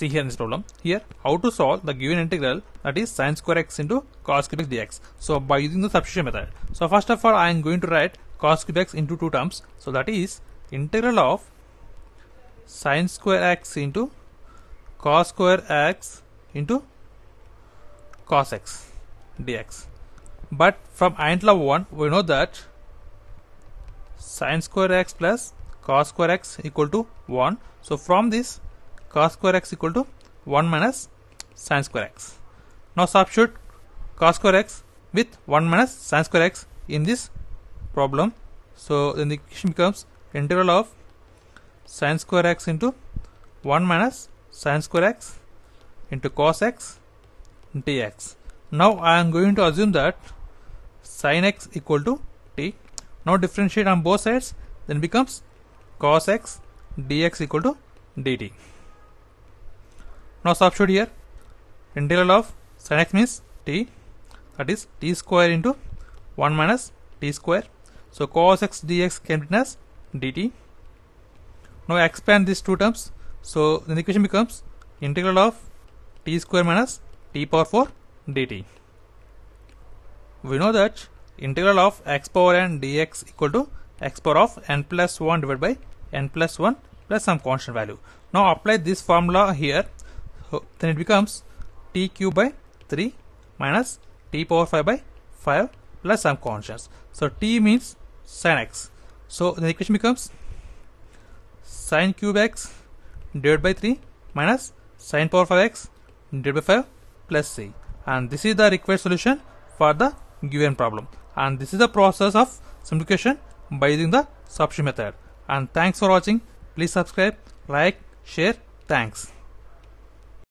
see here in this problem here how to solve the given integral that is sine square x into cos cube x dx so by using the substitution method so first of all i am going to write cos cube x into two terms so that is integral of sine square x into cos square x into cos x dx but from int law 1 we know that sine square x plus cos square x equal to 1 so from this cos square x equal to 1 minus sin square x. Now substitute cos square x with 1 minus sin square x in this problem. So then the equation becomes integral of sin square x into 1 minus sin square x into cos x dx. Now I am going to assume that sin x equal to t. Now differentiate on both sides then becomes cos x dx equal to dt. Now substitute here integral of sin x means t that is t square into 1 minus t square. So cos x dx can be written as dt. Now expand these two terms. So the equation becomes integral of t square minus t power 4 dt. We know that integral of x power n dx equal to x power of n plus 1 divided by n plus 1 plus some constant value. Now apply this formula here then it becomes t cube by 3 minus t power 5 by 5 plus some constants. So t means sin x. So the equation becomes sin cube x divided by 3 minus sin power 5x divided by 5 plus c. And this is the required solution for the given problem. And this is the process of simplification by using the substitution method. And thanks for watching. Please subscribe, like, share. Thanks.